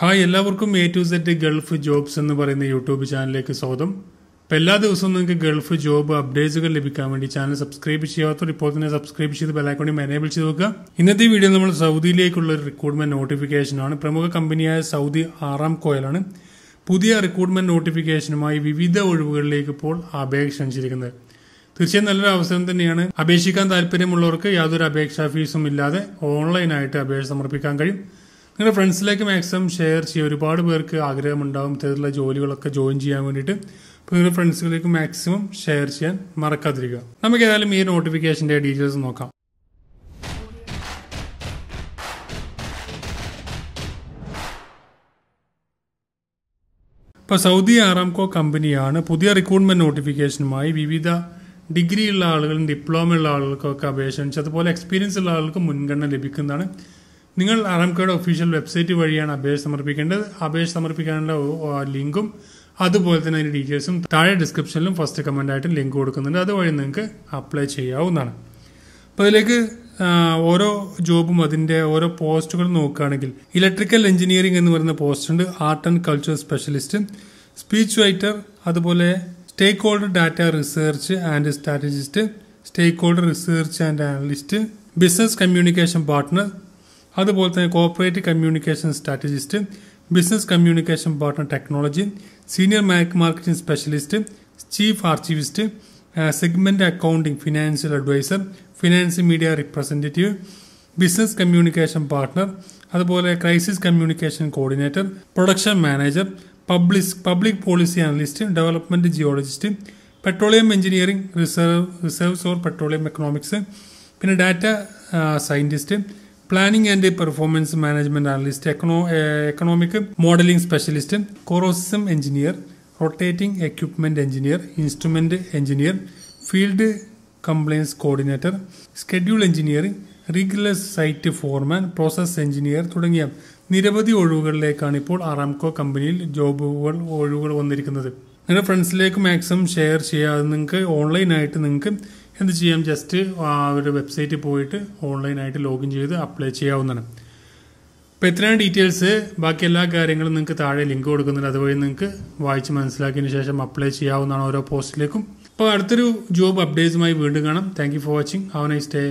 hi എല്ലാവർക്കും A to Z Gulf jobs എന്ന് പറയുന്ന യൂട്യൂബ് ചാനലിലേക്ക് സ്വാഗതം ഇപ്പം എല്ലാ ദിവസവും നിങ്ങൾക്ക് ഗൾഫ് ജോബ് അപ്ഡേറ്റ്സുകൾ ലഭിക്കാൻ വേണ്ടി ചാനൽ സബ്സ്ക്രൈബ് ചെയ്യാത്തവർ ഇപ്പോൾ തന്നെ സബ്സ്ക്രൈബ് ചെയ്ത് ബെലൈക്കോണി എനേബിൾ ചെയ്ത് വെക്കുക ഇന്നത്തെ വീഡിയോ നമ്മൾ സൗദിയിലേക്കുള്ള ഒരു റിക്രൂട്ട്മെന്റ് നോട്ടിഫിക്കേഷനാണ് പ്രമുഖ കമ്പനിയായ സൗദി ആറാം കോയലാണ് പുതിയ റിക്രൂട്ട്മെന്റ് നോട്ടിഫിക്കേഷനുമായി വിവിധ ഒഴിവുകളിലേക്ക് ഇപ്പോൾ അപേക്ഷ ക്ഷണിച്ചിരിക്കുന്നത് തീർച്ചയായും നല്ലൊരു അവസരം തന്നെയാണ് അപേക്ഷിക്കാൻ താല്പര്യമുള്ളവർക്ക് യാതൊരു അപേക്ഷാ ഫീസും ഇല്ലാതെ ഓൺലൈനായിട്ട് അപേക്ഷ സമർപ്പിക്കാൻ കഴിയും നിങ്ങളുടെ ഫ്രണ്ട്സിലേക്ക് മാക്സിമം ഷെയർ ചെയ്യുക ഒരുപാട് പേർക്ക് ആഗ്രഹമുണ്ടാകും ഇത്തരത്തിലുള്ള ജോലികളൊക്കെ ജോയിൻ ചെയ്യാൻ വേണ്ടിയിട്ട് അപ്പോൾ നിങ്ങളുടെ ഫ്രണ്ട്സുകളിലേക്ക് മാക്സിമം ഷെയർ ചെയ്യാൻ മറക്കാതിരിക്കുക നമുക്ക് ഏതായാലും ഈ നോട്ടിഫിക്കേഷൻ്റെ ഡീറ്റെയിൽസ് നോക്കാം ഇപ്പോൾ സൗദി ആറാംകോ കമ്പനിയാണ് പുതിയ റിക്രൂട്ട്മെൻറ്റ് നോട്ടിഫിക്കേഷനുമായി വിവിധ ഡിഗ്രിയുള്ള ആളുകളും ഡിപ്ലോമയുള്ള ആളുകൾക്കൊക്കെ അപേക്ഷിച്ച് അതുപോലെ എക്സ്പീരിയൻസ് ഉള്ള ആളുകൾക്ക് മുൻഗണന ലഭിക്കുന്നതാണ് നിങ്ങൾ ആറാംകോയുടെ ഒഫീഷ്യൽ വെബ്സൈറ്റ് വഴിയാണ് അപേക്ഷ സമർപ്പിക്കേണ്ടത് അപേക്ഷ സമർപ്പിക്കാനുള്ള ലിങ്കും അതുപോലെ തന്നെ അതിൻ്റെ ഡീറ്റെയിൽസും താഴെ ഡിസ്ക്രിപ്ഷനിലും ഫസ്റ്റ് കമൻ്റായിട്ടും ലിങ്ക് കൊടുക്കുന്നുണ്ട് അതുവഴി നിങ്ങൾക്ക് അപ്ലൈ ചെയ്യാവുന്നതാണ് അപ്പോൾ അതിലേക്ക് ഓരോ ജോബും അതിൻ്റെ ഓരോ പോസ്റ്റുകൾ നോക്കുകയാണെങ്കിൽ ഇലക്ട്രിക്കൽ എഞ്ചിനീയറിംഗ് എന്ന് പറയുന്ന പോസ്റ്റ് ഉണ്ട് art and culture specialist speech writer അതുപോലെ stakeholder data research and strategist stakeholder research and analyst business communication partner Uh, അതുപോലെ തന്നെ corporate communication strategist business communication partner technology senior mac marketing specialist chief archivist segment accounting financial adviser finance media representative business communication partner അതുപോലെ crisis communication coordinator production manager public public policy analyst development geologist petroleum engineering reserve reserves or petroleum economics പിന്നെ data scientist uh, planning and performance management analyst econo economic modelling specialist corrosion engineer rotating equipment engineer instrument engineer field compliance coordinator schedule engineering regular site foreman process engineer തുടങ്ങിയ നിരവധി ഒഴിവുകളിലേക്കാണ് ഇപ്പോൾ Aramco കമ്പനിയിൽ ജോബുകൾ ഒഴിവുകൾ വന്നിരിക്കുന്നത് നിങ്ങളുടെ ഫ്രണ്ട്സിലേക്ക് maximum share ചെയ്യാതെ നിങ്ങൾക്ക് ഓൺലൈനായിട്ട് നിങ്ങൾക്ക് എന്ത് ചെയ്യാം ജസ്റ്റ് അവരുടെ വെബ്സൈറ്റിൽ പോയിട്ട് ഓൺലൈനായിട്ട് ലോഗിൻ ചെയ്ത് അപ്ലൈ ചെയ്യാവുന്നതാണ് അപ്പോൾ എത്രയാണ് ഡീറ്റെയിൽസ് ബാക്കി എല്ലാ കാര്യങ്ങളും നിങ്ങൾക്ക് താഴെ ലിങ്ക് കൊടുക്കുന്നുണ്ട് അതുവഴി നിങ്ങൾക്ക് വായിച്ച് മനസ്സിലാക്കിയതിന് ശേഷം അപ്ലൈ ചെയ്യാവുന്നതാണ് ഓരോ പോസ്റ്റിലേക്കും അപ്പോൾ അടുത്തൊരു ജോബ് അപ്ഡേറ്റ്സുമായി വീണ്ടും കാണാം thank for watching have nice day